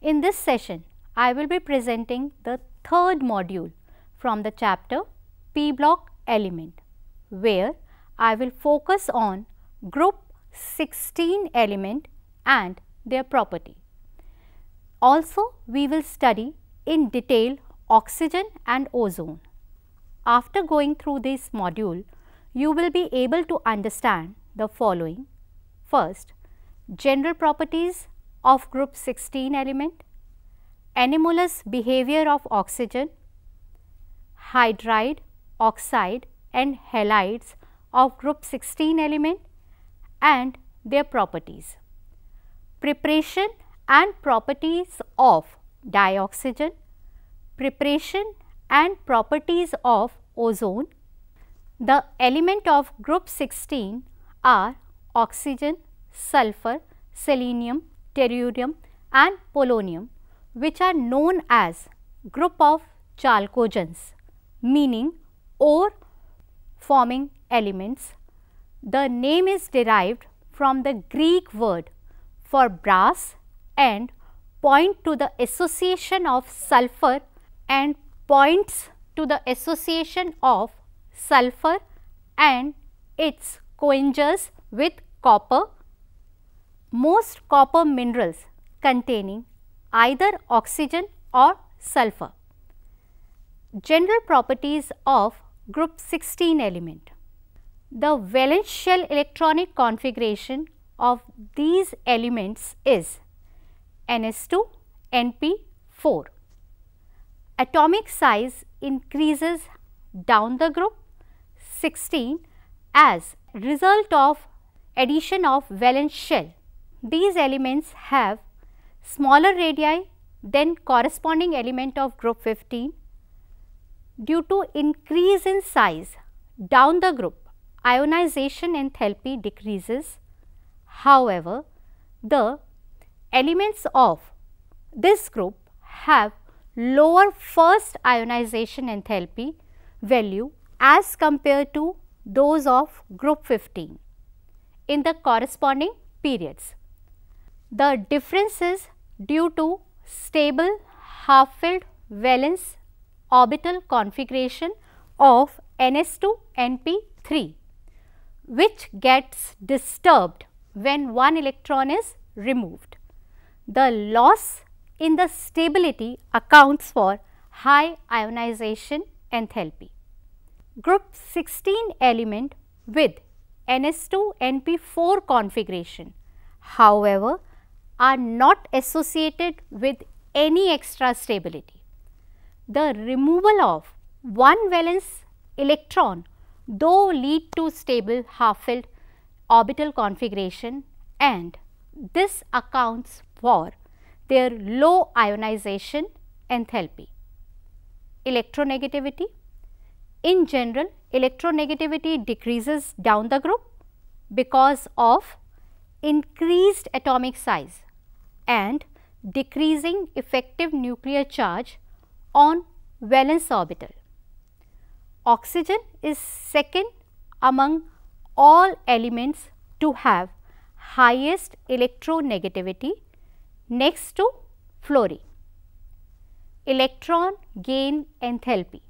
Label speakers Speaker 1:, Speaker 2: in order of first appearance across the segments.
Speaker 1: In this session, I will be presenting the third module from the chapter P block element, where I will focus on group 16 element and their property. Also, we will study in detail oxygen and ozone. After going through this module, you will be able to understand the following. First, general properties of group 16 element, anomalous behavior of oxygen, hydride, oxide and halides of group 16 element and their properties. Preparation and properties of dioxygen, preparation and properties of ozone. The element of group 16 are oxygen, sulfur, selenium Tellurium and polonium which are known as group of chalcogens meaning ore forming elements. The name is derived from the Greek word for brass and point to the association of sulfur and points to the association of sulfur and its coingers with copper most copper minerals containing either oxygen or sulfur. General properties of group 16 element. The valence shell electronic configuration of these elements is NS2, NP4. Atomic size increases down the group 16 as result of addition of valence shell these elements have smaller radii than corresponding element of group 15 due to increase in size down the group ionization enthalpy decreases. However, the elements of this group have lower first ionization enthalpy value as compared to those of group 15 in the corresponding periods. The difference is due to stable half-filled valence orbital configuration of NS2 NP3 which gets disturbed when one electron is removed. The loss in the stability accounts for high ionization enthalpy. Group 16 element with NS2 NP4 configuration. However, are not associated with any extra stability. The removal of one valence electron though lead to stable half-filled orbital configuration and this accounts for their low ionization enthalpy. Electronegativity In general, electronegativity decreases down the group because of increased atomic size and decreasing effective nuclear charge on valence orbital. Oxygen is second among all elements to have highest electronegativity next to fluorine. Electron gain enthalpy.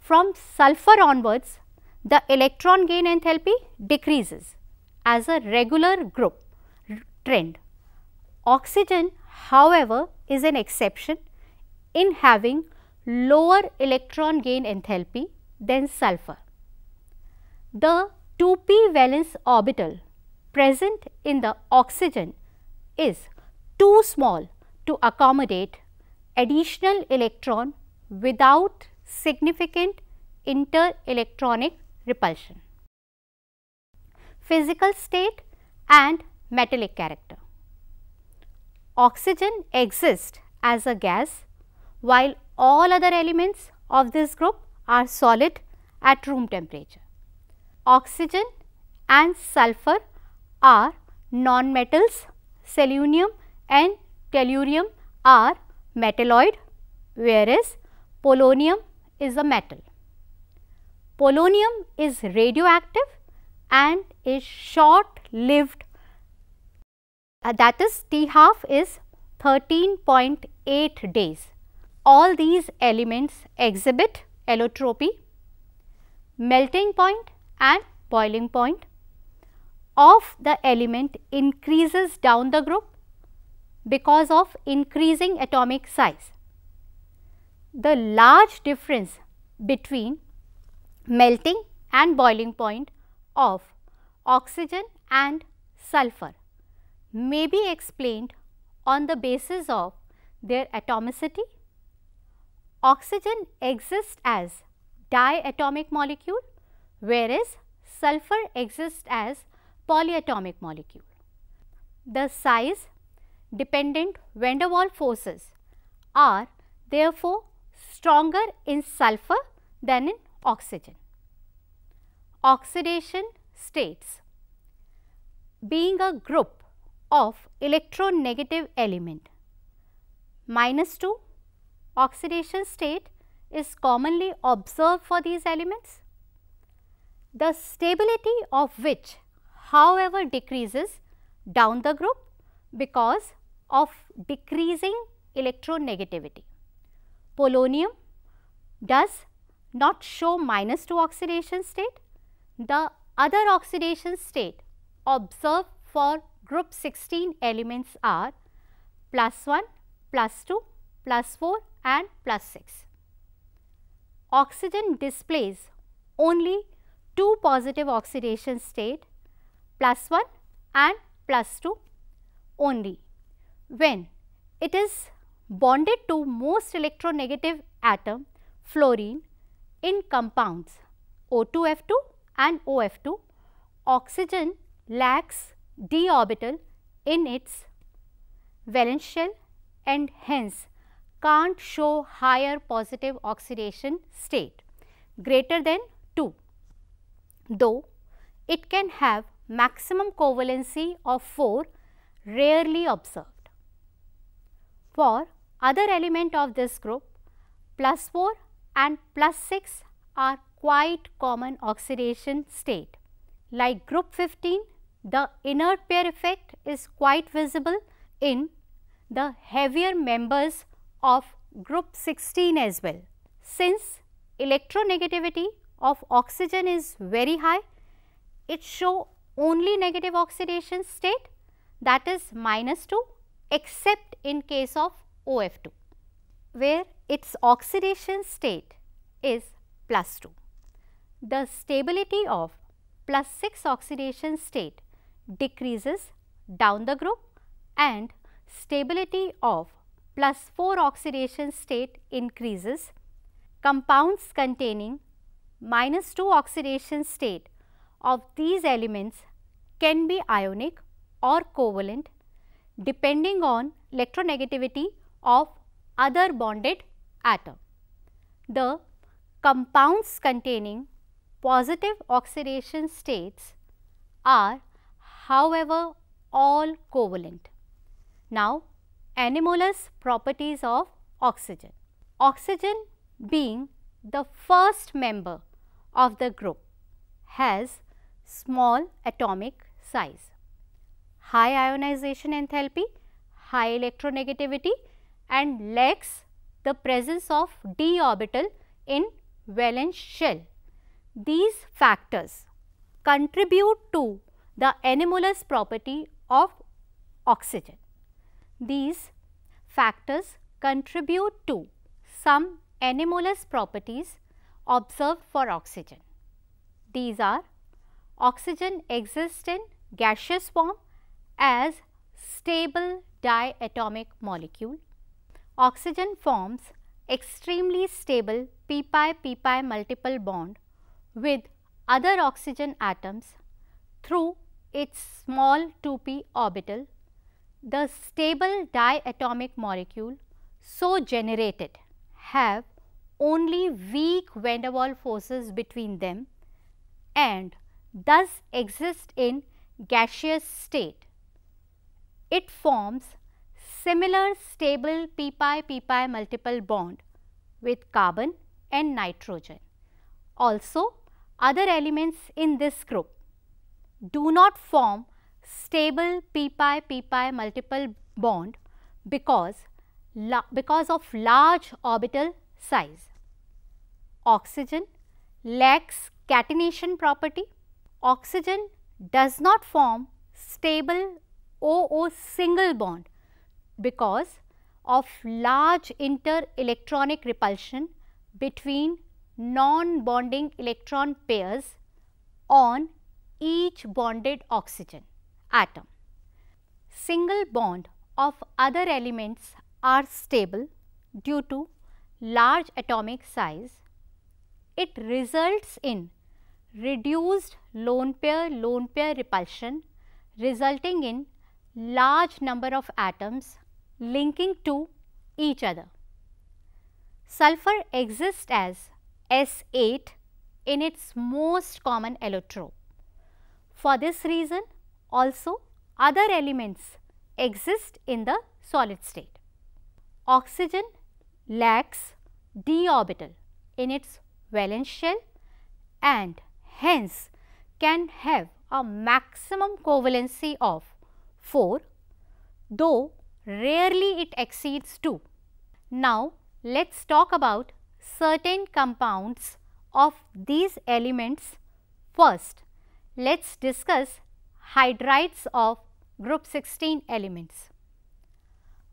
Speaker 1: From sulfur onwards, the electron gain enthalpy decreases as a regular group trend Oxygen however is an exception in having lower electron gain enthalpy than sulfur. The 2p valence orbital present in the oxygen is too small to accommodate additional electron without significant inter-electronic repulsion. Physical state and metallic character oxygen exists as a gas while all other elements of this group are solid at room temperature. Oxygen and sulfur are nonmetals, selenium and tellurium are metalloid whereas polonium is a metal. Polonium is radioactive and is short lived uh, that is T half is 13.8 days. All these elements exhibit allotropy, melting point and boiling point of the element increases down the group because of increasing atomic size. The large difference between melting and boiling point of oxygen and sulfur may be explained on the basis of their atomicity. Oxygen exists as diatomic molecule whereas sulfur exists as polyatomic molecule. The size dependent van der Waal forces are therefore stronger in sulfur than in oxygen. Oxidation states being a group of electronegative element. Minus 2 oxidation state is commonly observed for these elements, the stability of which however decreases down the group because of decreasing electronegativity. Polonium does not show minus 2 oxidation state, the other oxidation state observed for Group 16 elements are plus 1, plus 2, plus 4 and plus 6. Oxygen displays only two positive oxidation state plus 1 and plus 2 only when it is bonded to most electronegative atom fluorine in compounds O2F2 and OF2 oxygen lacks d orbital in its valence shell and hence can't show higher positive oxidation state greater than 2, though it can have maximum covalency of 4 rarely observed. For other element of this group, plus 4 and plus 6 are quite common oxidation state like group 15 the inert pair effect is quite visible in the heavier members of group 16 as well. Since electronegativity of oxygen is very high, it show only negative oxidation state that is minus 2 except in case of OF2 where its oxidation state is plus 2. The stability of plus 6 oxidation state decreases down the group and stability of plus 4 oxidation state increases. Compounds containing minus 2 oxidation state of these elements can be ionic or covalent depending on electronegativity of other bonded atom. The compounds containing positive oxidation states are however all covalent. Now anomalous properties of oxygen. Oxygen being the first member of the group has small atomic size, high ionization enthalpy, high electronegativity and lacks the presence of d orbital in valence shell. These factors contribute to the anomalous property of oxygen. These factors contribute to some anomalous properties observed for oxygen. These are oxygen exists in gaseous form as stable diatomic molecule. Oxygen forms extremely stable p pi p pi multiple bond with other oxygen atoms through its small 2p orbital, the stable diatomic molecule so generated have only weak van der Waal forces between them and thus exist in gaseous state. It forms similar stable p pi p pi multiple bond with carbon and nitrogen. Also, other elements in this group do not form stable p pi p pi multiple bond because, because of large orbital size. Oxygen lacks catenation property. Oxygen does not form stable OO single bond because of large inter-electronic repulsion between non-bonding electron pairs on each bonded oxygen atom. Single bond of other elements are stable due to large atomic size. It results in reduced lone pair lone pair repulsion resulting in large number of atoms linking to each other. Sulfur exists as S8 in its most common allotrope. For this reason also other elements exist in the solid state. Oxygen lacks d orbital in its valence shell and hence can have a maximum covalency of 4 though rarely it exceeds 2. Now, let us talk about certain compounds of these elements first let us discuss hydrides of group 16 elements.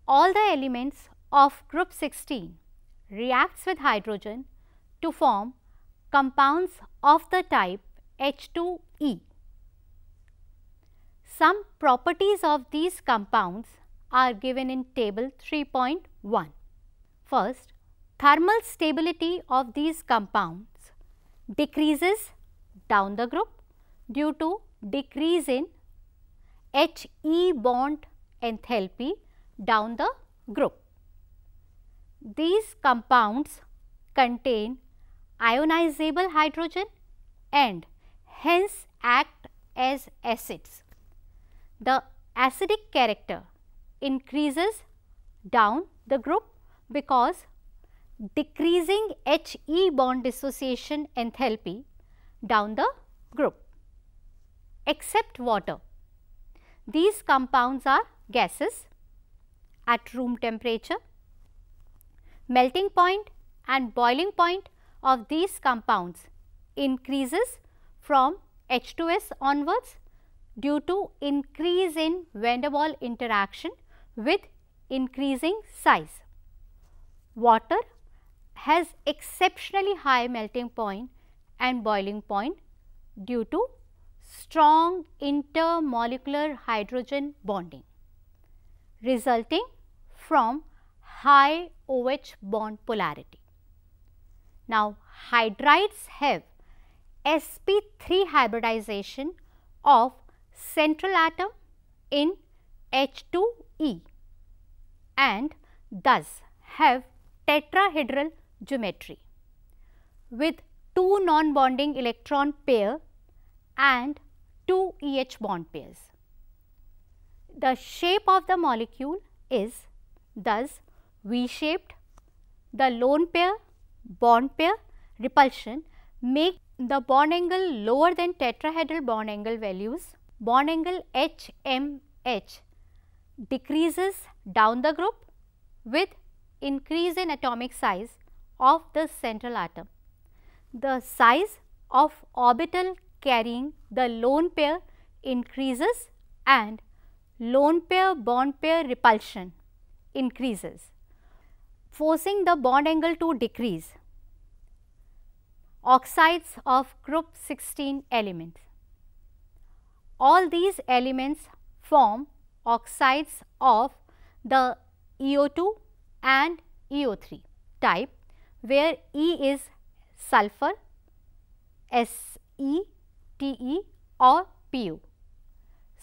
Speaker 1: All the elements of group 16 reacts with hydrogen to form compounds of the type H2E. Some properties of these compounds are given in table 3.1. First, thermal stability of these compounds decreases down the group due to decrease in He bond enthalpy down the group. These compounds contain ionizable hydrogen and hence act as acids. The acidic character increases down the group because decreasing He bond dissociation enthalpy down the group except water. These compounds are gases at room temperature. Melting point and boiling point of these compounds increases from H2S onwards due to increase in van der Waal interaction with increasing size. Water has exceptionally high melting point and boiling point due to strong intermolecular hydrogen bonding resulting from high OH bond polarity. Now, hydrides have sp3 hybridization of central atom in H2E and thus have tetrahedral geometry with two non-bonding electron pair and two EH bond pairs. The shape of the molecule is thus V shaped. The lone pair, bond pair, repulsion make the bond angle lower than tetrahedral bond angle values. Bond angle HMH decreases down the group with increase in atomic size of the central atom. The size of orbital carrying the lone pair increases and lone pair bond pair repulsion increases forcing the bond angle to decrease. Oxides of group 16 elements. All these elements form oxides of the EO2 and EO3 type where E is sulfur, SE TE or PU.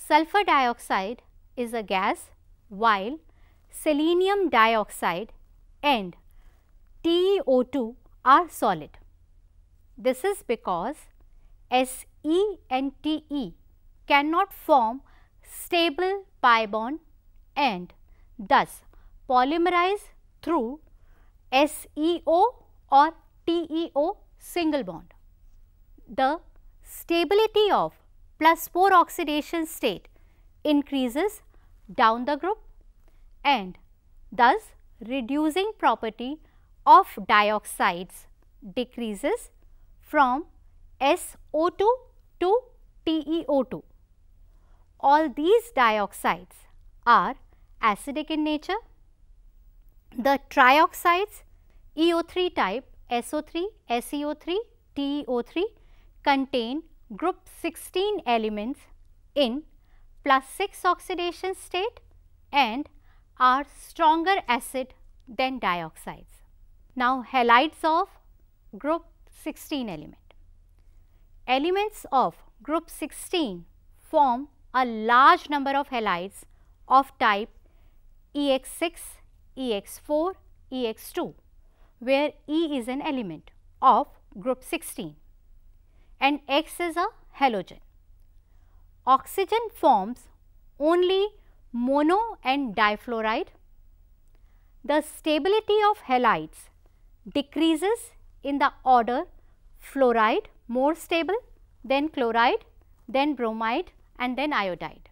Speaker 1: Sulfur dioxide is a gas while selenium dioxide and TeO 2 are solid. This is because Se and Te cannot form stable pi bond and thus polymerize through SEO or TEO single bond. The stability of plus 4 oxidation state increases down the group and thus reducing property of dioxides decreases from SO2 to TeO2. All these dioxides are acidic in nature. The trioxides EO3 type SO3, SEO3, TeO3 contain group 16 elements in plus 6 oxidation state and are stronger acid than dioxides. Now, halides of group 16 element. Elements of group 16 form a large number of halides of type EX6, EX4, EX2, where E is an element of group 16 and X is a halogen. Oxygen forms only mono and difluoride. The stability of halides decreases in the order fluoride more stable, then chloride, then bromide and then iodide.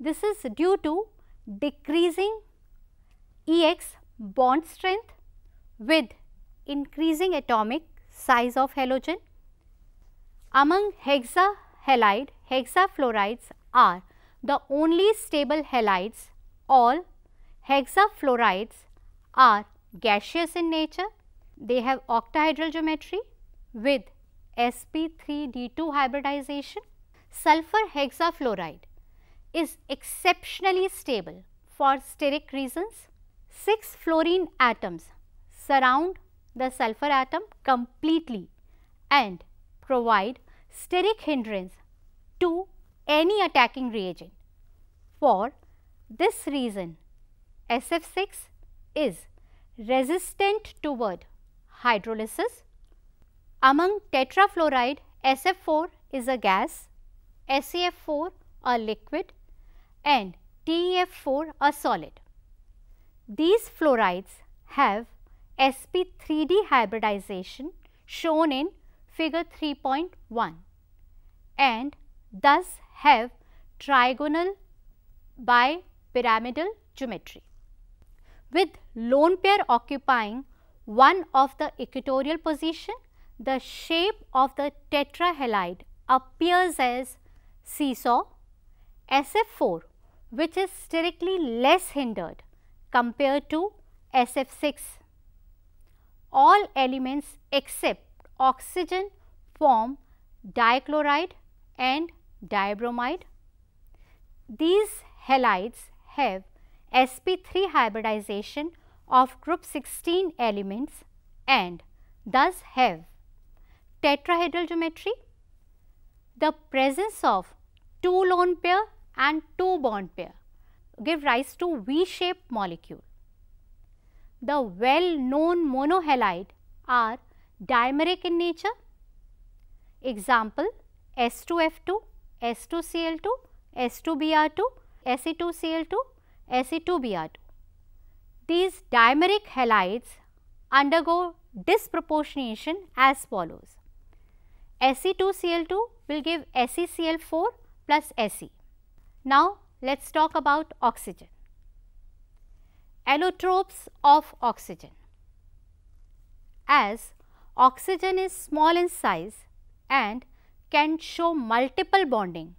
Speaker 1: This is due to decreasing EX bond strength with increasing atomic size of halogen among hexahalide, hexafluorides are the only stable halides. All hexafluorides are gaseous in nature. They have octahedral geometry with sp3d2 hybridization. Sulfur hexafluoride is exceptionally stable for steric reasons. 6 fluorine atoms surround the sulfur atom completely and provide steric hindrance to any attacking reagent. For this reason, SF6 is resistant toward hydrolysis. Among tetrafluoride, SF4 is a gas, SEF4 a liquid and TEF4 a solid. These fluorides have sp3d hybridization shown in figure 3.1 and thus have trigonal bipyramidal geometry. With lone pair occupying one of the equatorial position, the shape of the tetrahalide appears as seesaw SF4 which is strictly less hindered compared to SF6. All elements except oxygen form dichloride and dibromide. These halides have sp3 hybridization of group 16 elements and thus have tetrahedral geometry, the presence of two lone pair and two bond pair give rise to V-shaped molecule. The well-known monohalide are dimeric in nature. Example S2F2, S2Cl2, S2Br2, Se2Cl2, Se2Br2. These dimeric halides undergo disproportionation as follows. Se2Cl2 will give SeCl4 plus Se. Now, let us talk about oxygen. Allotropes of oxygen. As Oxygen is small in size and can show multiple bonding.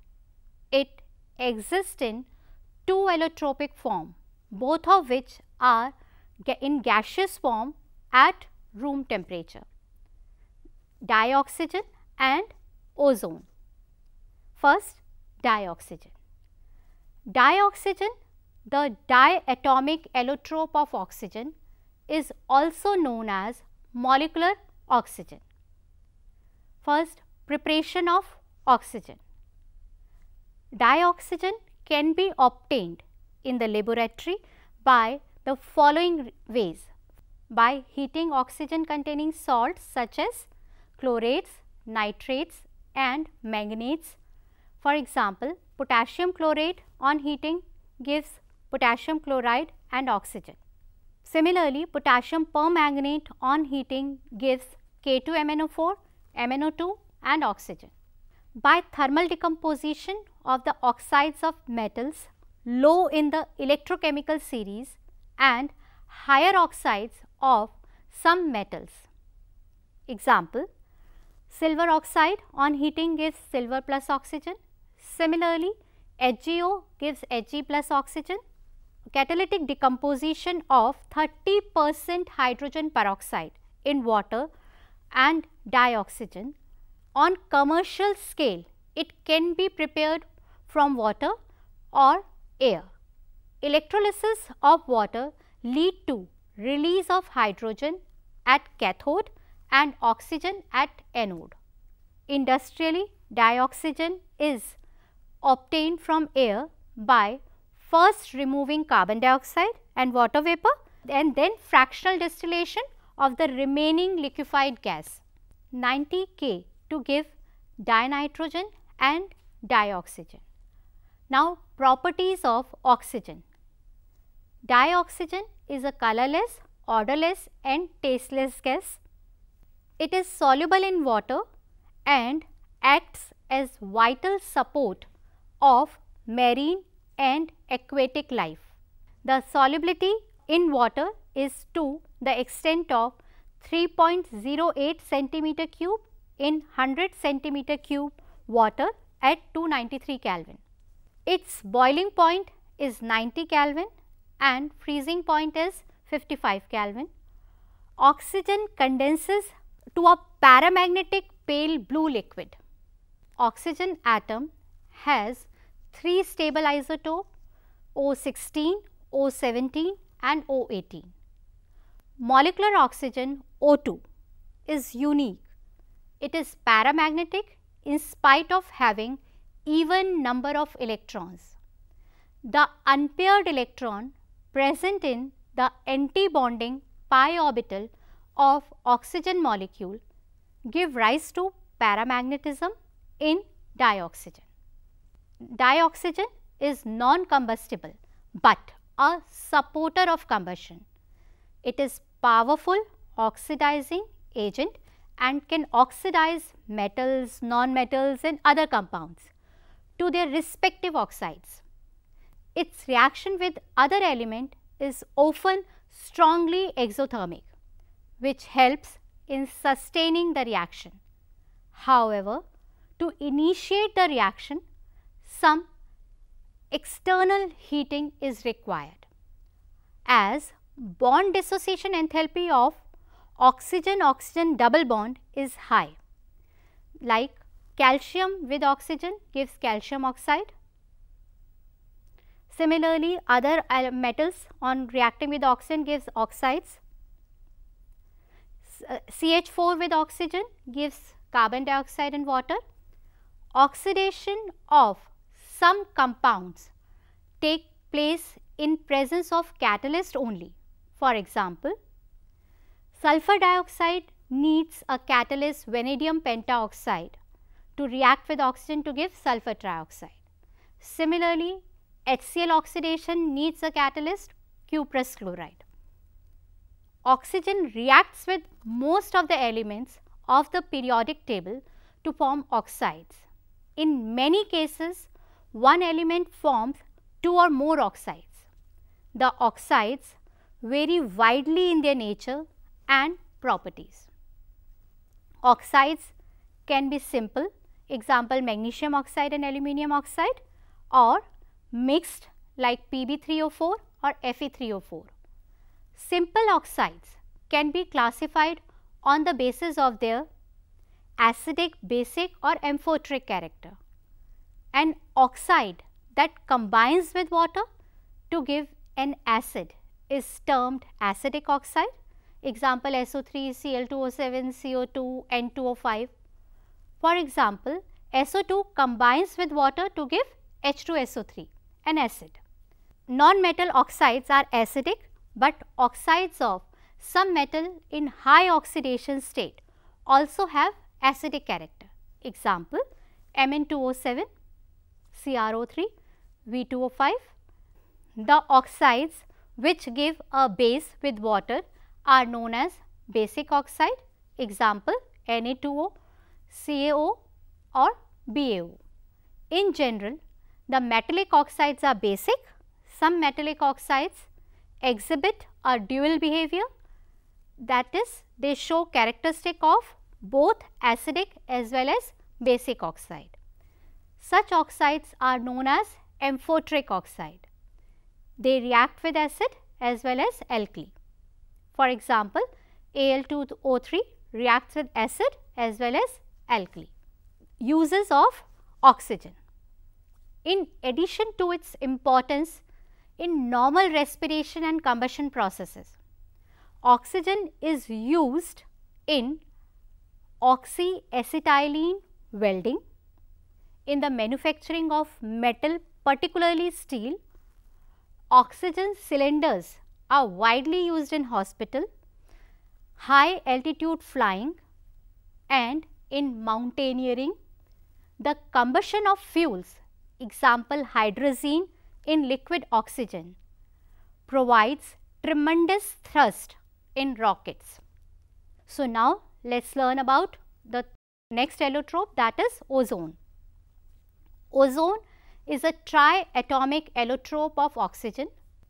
Speaker 1: It exists in two allotropic form, both of which are in gaseous form at room temperature, dioxygen and ozone. First, dioxygen. Dioxygen, the diatomic allotrope of oxygen, is also known as molecular oxygen. First, preparation of oxygen. Dioxygen can be obtained in the laboratory by the following ways by heating oxygen containing salts such as chlorates, nitrates and manganates. For example, potassium chlorate on heating gives potassium chloride and oxygen. Similarly, potassium permanganate on heating gives K2MnO4, MnO2 and oxygen. By thermal decomposition of the oxides of metals low in the electrochemical series and higher oxides of some metals. Example, silver oxide on heating gives silver plus oxygen. Similarly, HgO gives Hg plus oxygen catalytic decomposition of 30 percent hydrogen peroxide in water and dioxygen on commercial scale it can be prepared from water or air. Electrolysis of water lead to release of hydrogen at cathode and oxygen at anode. Industrially dioxygen is obtained from air by first removing carbon dioxide and water vapor and then fractional distillation of the remaining liquefied gas 90 K to give dinitrogen and dioxygen. Now, properties of oxygen. Dioxygen is a colorless, odorless and tasteless gas. It is soluble in water and acts as vital support of marine and aquatic life. The solubility in water is to the extent of 3.08 centimeter cube in 100 centimeter cube water at 293 Kelvin. Its boiling point is 90 Kelvin and freezing point is 55 Kelvin. Oxygen condenses to a paramagnetic pale blue liquid. Oxygen atom has three stable isotope O16, O17 and O18. Molecular oxygen O2 is unique. It is paramagnetic in spite of having even number of electrons. The unpaired electron present in the anti-bonding pi orbital of oxygen molecule give rise to paramagnetism in dioxygen dioxygen is non-combustible but a supporter of combustion. It is powerful oxidizing agent and can oxidize metals, non-metals and other compounds to their respective oxides. Its reaction with other element is often strongly exothermic which helps in sustaining the reaction. However, to initiate the reaction, some external heating is required as bond dissociation enthalpy of oxygen-oxygen double bond is high like calcium with oxygen gives calcium oxide. Similarly, other metals on reacting with oxygen gives oxides. Uh, CH4 with oxygen gives carbon dioxide and water. Oxidation of some compounds take place in presence of catalyst only. For example, sulfur dioxide needs a catalyst vanadium pentaoxide to react with oxygen to give sulfur trioxide. Similarly, HCl oxidation needs a catalyst cuprous chloride. Oxygen reacts with most of the elements of the periodic table to form oxides. In many cases, one element forms two or more oxides. The oxides vary widely in their nature and properties. Oxides can be simple, example magnesium oxide and aluminium oxide or mixed like Pb3O4 or Fe3O4. Simple oxides can be classified on the basis of their acidic, basic or amphoteric character an oxide that combines with water to give an acid is termed acidic oxide. Example SO3, Cl2O7, CO2, N2O5. For example, SO2 combines with water to give H2SO3, an acid. Non-metal oxides are acidic, but oxides of some metal in high oxidation state also have acidic character. Example, Mn2O7 CrO3, V2O5. The oxides which give a base with water are known as basic oxide, example Na2O, CaO or BaO. In general, the metallic oxides are basic. Some metallic oxides exhibit a dual behavior that is they show characteristic of both acidic as well as basic oxide. Such oxides are known as amphoteric oxide. They react with acid as well as alkali. For example, Al2O3 reacts with acid as well as alkali. Uses of oxygen. In addition to its importance in normal respiration and combustion processes, oxygen is used in oxyacetylene welding, in the manufacturing of metal particularly steel, oxygen cylinders are widely used in hospital, high altitude flying and in mountaineering. The combustion of fuels example hydrazine in liquid oxygen provides tremendous thrust in rockets. So, now let us learn about the next allotrope that is ozone. Ozone is a triatomic allotrope of oxygen.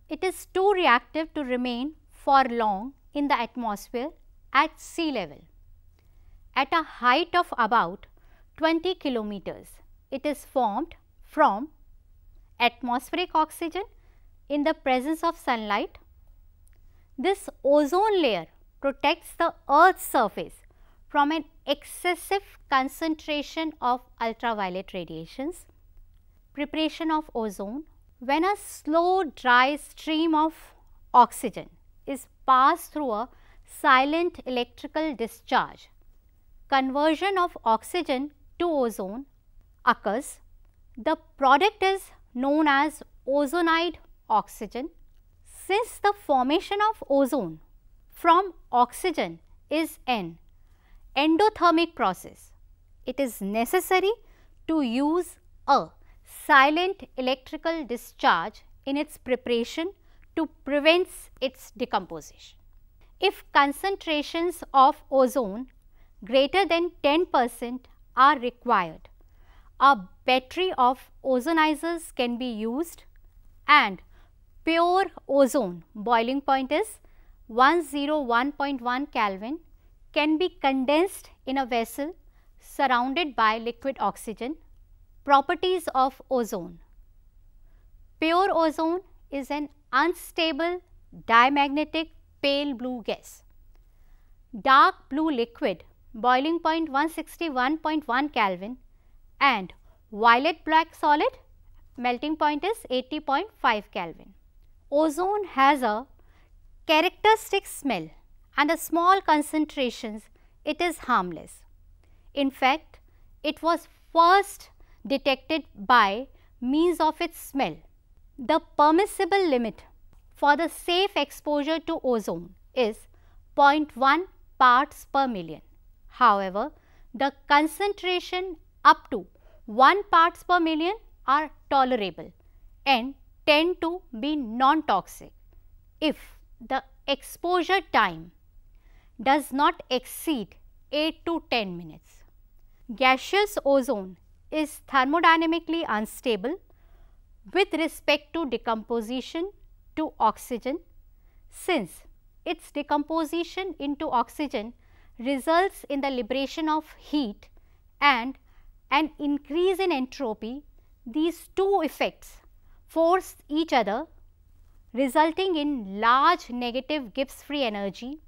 Speaker 1: It is too reactive to remain for long in the atmosphere at sea level. At a height of about 20 kilometers, it is formed from atmospheric oxygen in the presence of sunlight. This ozone layer protects the earth's surface from an excessive concentration of ultraviolet radiations preparation of ozone when a slow dry stream of oxygen is passed through a silent electrical discharge, conversion of oxygen to ozone occurs. The product is known as ozonide oxygen. Since the formation of ozone from oxygen is an endothermic process, it is necessary to use a silent electrical discharge in its preparation to prevents its decomposition. If concentrations of ozone greater than 10 percent are required, a battery of ozonizers can be used and pure ozone boiling point is 101.1 Kelvin can be condensed in a vessel surrounded by liquid oxygen Properties of ozone. Pure ozone is an unstable diamagnetic pale blue gas. Dark blue liquid boiling point 161.1 Kelvin and violet black solid melting point is 80.5 Kelvin. Ozone has a characteristic smell and a small concentrations it is harmless. In fact, it was first detected by means of its smell. The permissible limit for the safe exposure to ozone is 0.1 parts per million. However, the concentration up to 1 parts per million are tolerable and tend to be non-toxic if the exposure time does not exceed 8 to 10 minutes. Gaseous ozone is thermodynamically unstable with respect to decomposition to oxygen since its decomposition into oxygen results in the liberation of heat and an increase in entropy, these two effects force each other resulting in large negative Gibbs free energy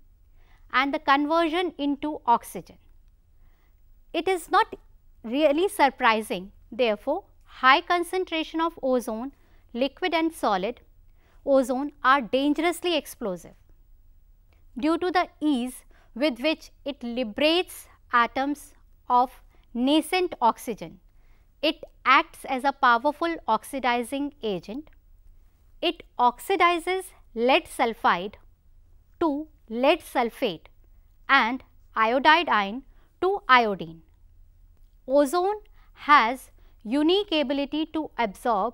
Speaker 1: and the conversion into oxygen. It is not really surprising. Therefore, high concentration of ozone, liquid and solid ozone are dangerously explosive due to the ease with which it liberates atoms of nascent oxygen. It acts as a powerful oxidizing agent. It oxidizes lead sulfide to lead sulfate and iodide ion to iodine. Ozone has unique ability to absorb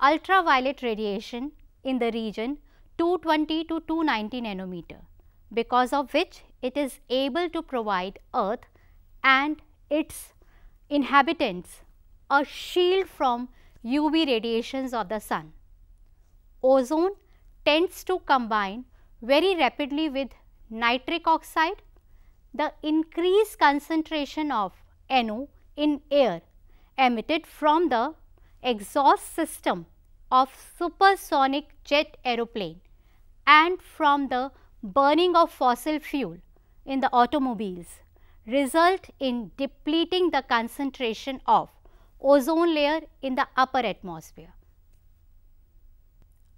Speaker 1: ultraviolet radiation in the region 220 to 290 nanometer because of which it is able to provide earth and its inhabitants a shield from UV radiations of the sun. Ozone tends to combine very rapidly with nitric oxide. The increased concentration of NO in air emitted from the exhaust system of supersonic jet aeroplane and from the burning of fossil fuel in the automobiles result in depleting the concentration of ozone layer in the upper atmosphere.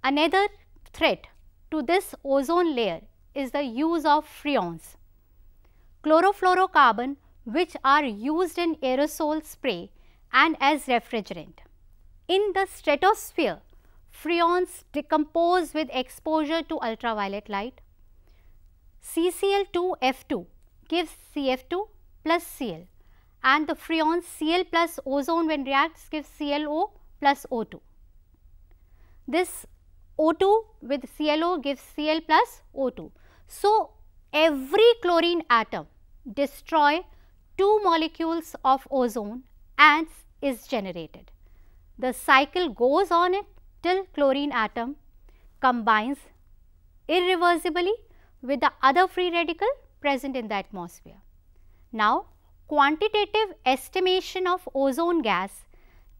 Speaker 1: Another threat to this ozone layer is the use of freons. Chlorofluorocarbon which are used in aerosol spray and as refrigerant. In the stratosphere, freons decompose with exposure to ultraviolet light. CCl2F2 gives CF2 plus Cl and the freon Cl plus ozone when reacts gives ClO plus O2. This O2 with ClO gives Cl plus O2. So, every chlorine atom destroy two molecules of ozone and is generated. The cycle goes on it till chlorine atom combines irreversibly with the other free radical present in the atmosphere. Now, quantitative estimation of ozone gas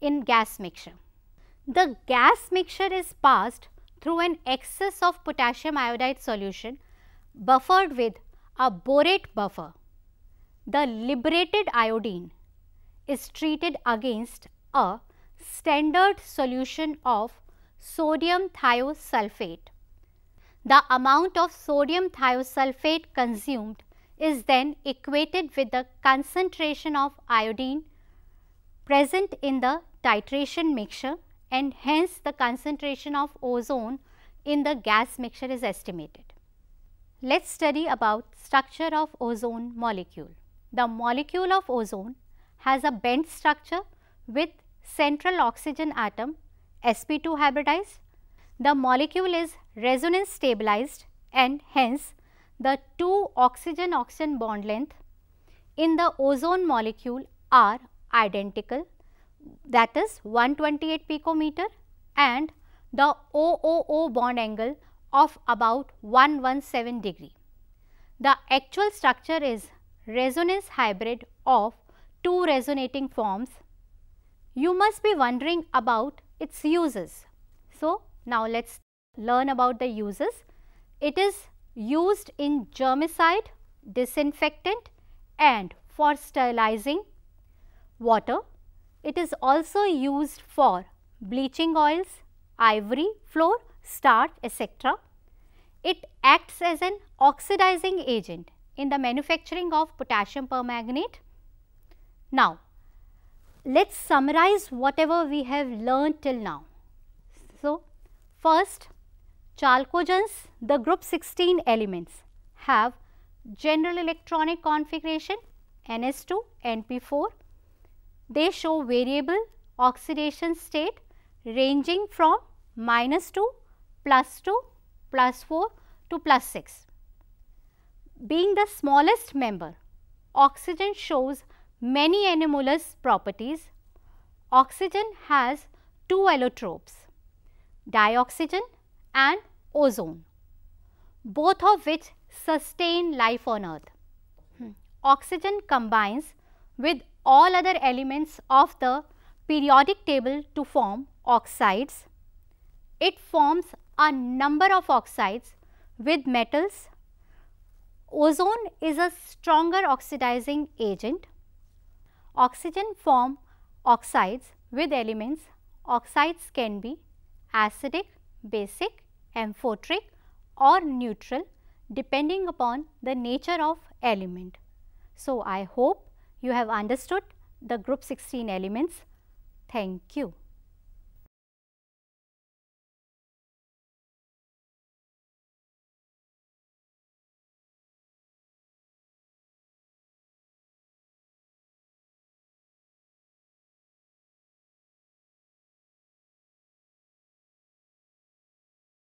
Speaker 1: in gas mixture. The gas mixture is passed through an excess of potassium iodide solution buffered with a borate buffer the liberated iodine is treated against a standard solution of sodium thiosulfate. The amount of sodium thiosulfate consumed is then equated with the concentration of iodine present in the titration mixture and hence the concentration of ozone in the gas mixture is estimated. Let us study about structure of ozone molecule the molecule of ozone has a bent structure with central oxygen atom sp2 hybridized. The molecule is resonance stabilized and hence the two oxygen oxygen bond length in the ozone molecule are identical that is 128 picometer and the O bond angle of about 117 degree. The actual structure is resonance hybrid of two resonating forms, you must be wondering about its uses. So, now let us learn about the uses. It is used in germicide, disinfectant and for sterilizing water. It is also used for bleaching oils, ivory, floor, starch etc. It acts as an oxidizing agent in the manufacturing of potassium permanganate. Now, let us summarize whatever we have learned till now. So, first chalcogens, the group 16 elements have general electronic configuration NS2, NP4. They show variable oxidation state ranging from minus 2, plus 2, plus 4 to plus 6. Being the smallest member, oxygen shows many anomalous properties. Oxygen has two allotropes, dioxygen and ozone, both of which sustain life on earth. Hmm. Oxygen combines with all other elements of the periodic table to form oxides. It forms a number of oxides with metals Ozone is a stronger oxidizing agent. Oxygen form oxides with elements. Oxides can be acidic, basic, amphoteric or neutral depending upon the nature of element. So, I hope you have understood the group 16 elements. Thank you.